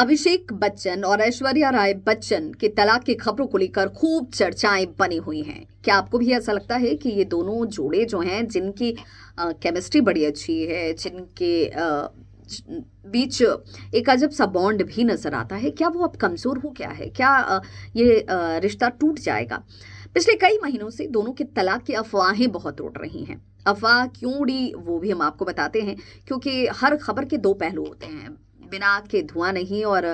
अभिषेक बच्चन और ऐश्वर्या राय बच्चन के तलाक की खबरों को लेकर खूब चर्चाएं बनी हुई हैं क्या आपको भी ऐसा लगता है कि ये दोनों जोड़े जो हैं जिनकी केमिस्ट्री बड़ी अच्छी है जिनके बीच एक अजब सा बॉन्ड भी नज़र आता है क्या वो अब कमज़ोर हो गया है क्या ये रिश्ता टूट जाएगा पिछले कई महीनों से दोनों के तलाक की अफवाहें बहुत उड़ रही हैं अफवाह क्यों उड़ी वो भी हम आपको बताते हैं क्योंकि हर खबर के दो पहलू होते हैं बिना आग के धुआं नहीं और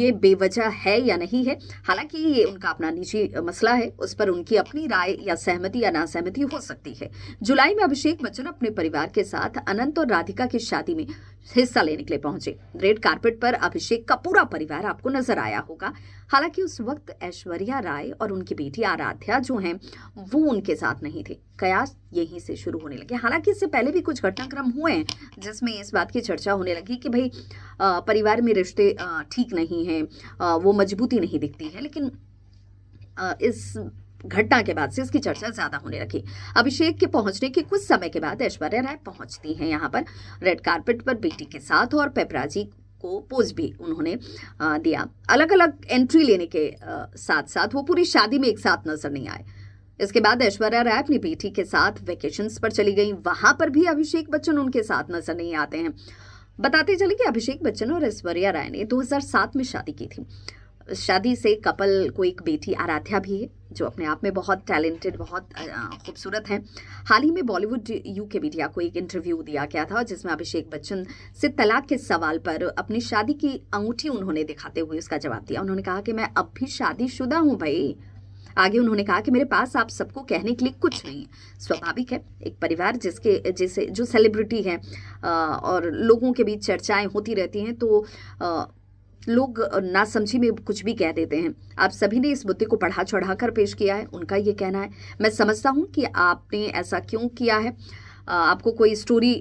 ये बेवजह है या नहीं है हालांकि ये उनका अपना निजी मसला है उस पर उनकी अपनी राय या सहमति या नासहमति हो सकती है जुलाई में अभिषेक बच्चन अपने परिवार के साथ अनंत और राधिका की शादी में हिस्सा लेने के लिए पहुंचे रेड कार्पेट पर अभिषेक का पूरा परिवार आपको नजर आया होगा हालांकि उस वक्त ऐश्वर्या राय और उनकी बेटी आराध्या जो हैं वो उनके साथ नहीं थे कयास यहीं से शुरू होने लगे हालांकि इससे पहले भी कुछ घटनाक्रम हुए हैं जिसमें इस बात की चर्चा होने लगी कि भाई परिवार में रिश्ते ठीक नहीं हैं वो मजबूती नहीं दिखती है लेकिन इस घटना के बाद से इसकी चर्चा ज्यादा होने लगी अभिषेक के पहुंचने के कुछ समय के बाद ऐश्वर्या राय पहुंचती हैं यहाँ पर रेड कार्पेट पर बेटी के साथ और पेपराजी को पोज भी उन्होंने दिया अलग अलग एंट्री लेने के साथ साथ वो पूरी शादी में एक साथ नजर नहीं आए इसके बाद ऐश्वर्या राय अपनी बेटी के साथ वेकेशंस पर चली गई वहां पर भी अभिषेक बच्चन उनके साथ नजर नहीं आते हैं बताते चले कि अभिषेक बच्चन और ऐश्वर्या राय ने 2007 में शादी की थी शादी से कपल को एक बेटी आराध्या भी है जो अपने आप में बहुत टैलेंटेड बहुत खूबसूरत हैं हाल ही में बॉलीवुड यू के मीडिया को एक इंटरव्यू दिया गया था जिसमें अभिषेक बच्चन से तलाक के सवाल पर अपनी शादी की अंगूठी उन्होंने दिखाते हुए उसका जवाब दिया उन्होंने कहा कि मैं अब भी शादीशुदा हूँ भाई आगे उन्होंने कहा कि मेरे पास आप सबको कहने के लिए कुछ नहीं है स्वाभाविक है एक परिवार जिसके जैसे जो सेलिब्रिटी हैं और लोगों के बीच चर्चाएं होती रहती हैं तो लोग ना समझी में कुछ भी कह देते हैं आप सभी ने इस मुद्दे को पढ़ा चढ़ा कर पेश किया है उनका ये कहना है मैं समझता हूँ कि आपने ऐसा क्यों किया है आपको कोई स्टोरी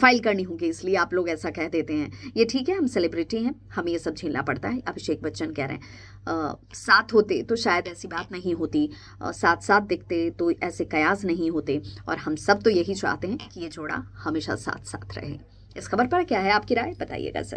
फाइल करनी होगी इसलिए आप लोग ऐसा कह देते हैं ये ठीक है हम सेलिब्रिटी हैं हमें ये सब झेलना पड़ता है अभिषेक बच्चन कह रहे हैं आ, साथ होते तो शायद ऐसी बात नहीं होती आ, साथ साथ दिखते तो ऐसे कयास नहीं होते और हम सब तो यही चाहते हैं कि ये जोड़ा हमेशा साथ साथ रहे इस खबर पर क्या है आपकी राय बताइएगा सर